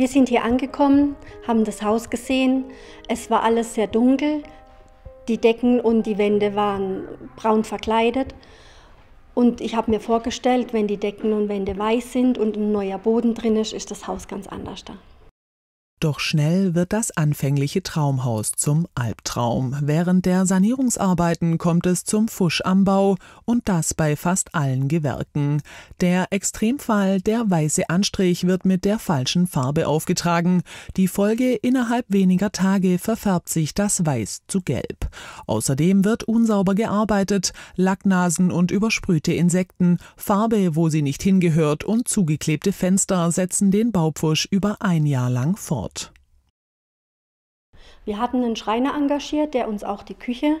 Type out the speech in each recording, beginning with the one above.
Wir sind hier angekommen, haben das Haus gesehen. Es war alles sehr dunkel. Die Decken und die Wände waren braun verkleidet. Und ich habe mir vorgestellt, wenn die Decken und Wände weiß sind und ein neuer Boden drin ist, ist das Haus ganz anders da. Doch schnell wird das anfängliche Traumhaus zum Albtraum. Während der Sanierungsarbeiten kommt es zum Fusch am Bau und das bei fast allen Gewerken. Der Extremfall der weiße Anstrich wird mit der falschen Farbe aufgetragen. Die Folge innerhalb weniger Tage verfärbt sich das Weiß zu Gelb. Außerdem wird unsauber gearbeitet, Lacknasen und übersprühte Insekten, Farbe, wo sie nicht hingehört und zugeklebte Fenster setzen den Baupfusch über ein Jahr lang fort. Wir hatten einen Schreiner engagiert, der uns auch die Küche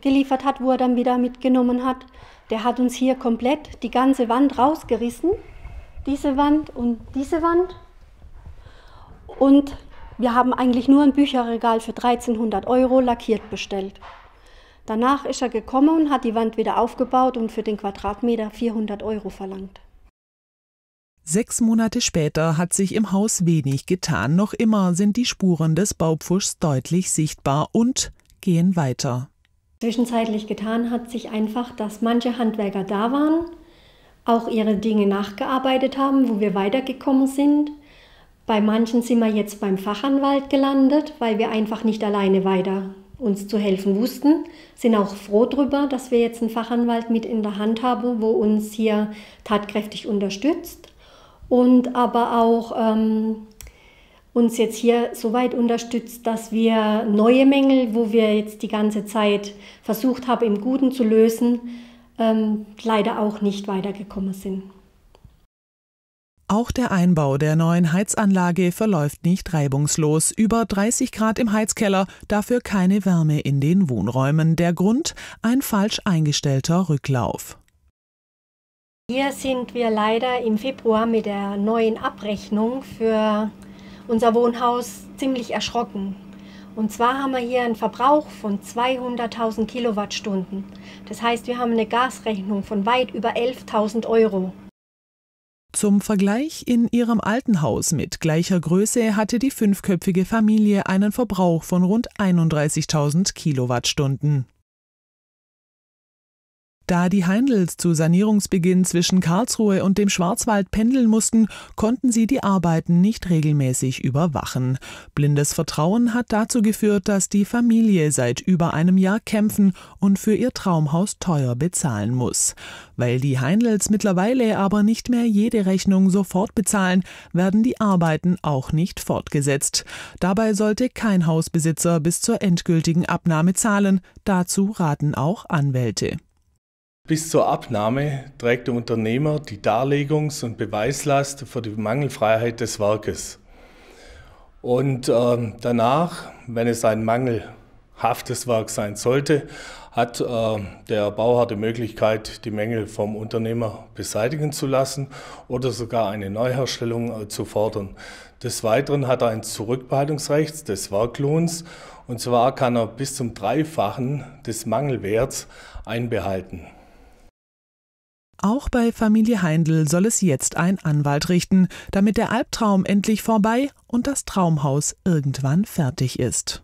geliefert hat, wo er dann wieder mitgenommen hat. Der hat uns hier komplett die ganze Wand rausgerissen. Diese Wand und diese Wand. Und wir haben eigentlich nur ein Bücherregal für 1300 Euro lackiert bestellt. Danach ist er gekommen und hat die Wand wieder aufgebaut und für den Quadratmeter 400 Euro verlangt. Sechs Monate später hat sich im Haus wenig getan. Noch immer sind die Spuren des Baupfuschs deutlich sichtbar und gehen weiter. Zwischenzeitlich getan hat sich einfach, dass manche Handwerker da waren, auch ihre Dinge nachgearbeitet haben, wo wir weitergekommen sind bei manchen sind wir jetzt beim Fachanwalt gelandet, weil wir einfach nicht alleine weiter uns zu helfen wussten, sind auch froh darüber, dass wir jetzt einen Fachanwalt mit in der Hand haben, wo uns hier tatkräftig unterstützt und aber auch ähm, uns jetzt hier so weit unterstützt, dass wir neue Mängel, wo wir jetzt die ganze Zeit versucht haben, im Guten zu lösen, ähm, leider auch nicht weitergekommen sind. Auch der Einbau der neuen Heizanlage verläuft nicht reibungslos. Über 30 Grad im Heizkeller, dafür keine Wärme in den Wohnräumen. Der Grund? Ein falsch eingestellter Rücklauf. Hier sind wir leider im Februar mit der neuen Abrechnung für unser Wohnhaus ziemlich erschrocken. Und zwar haben wir hier einen Verbrauch von 200.000 Kilowattstunden. Das heißt, wir haben eine Gasrechnung von weit über 11.000 Euro. Zum Vergleich, in ihrem alten Haus mit gleicher Größe hatte die fünfköpfige Familie einen Verbrauch von rund 31.000 Kilowattstunden. Da die Heindels zu Sanierungsbeginn zwischen Karlsruhe und dem Schwarzwald pendeln mussten, konnten sie die Arbeiten nicht regelmäßig überwachen. Blindes Vertrauen hat dazu geführt, dass die Familie seit über einem Jahr kämpfen und für ihr Traumhaus teuer bezahlen muss. Weil die Heindels mittlerweile aber nicht mehr jede Rechnung sofort bezahlen, werden die Arbeiten auch nicht fortgesetzt. Dabei sollte kein Hausbesitzer bis zur endgültigen Abnahme zahlen. Dazu raten auch Anwälte. Bis zur Abnahme trägt der Unternehmer die Darlegungs- und Beweislast für die Mangelfreiheit des Werkes. Und äh, danach, wenn es ein mangelhaftes Werk sein sollte, hat äh, der Bauherr die Möglichkeit, die Mängel vom Unternehmer beseitigen zu lassen oder sogar eine Neuherstellung äh, zu fordern. Des Weiteren hat er ein Zurückbehaltungsrecht des Werklohns und zwar kann er bis zum Dreifachen des Mangelwerts einbehalten. Auch bei Familie Heindl soll es jetzt ein Anwalt richten, damit der Albtraum endlich vorbei und das Traumhaus irgendwann fertig ist.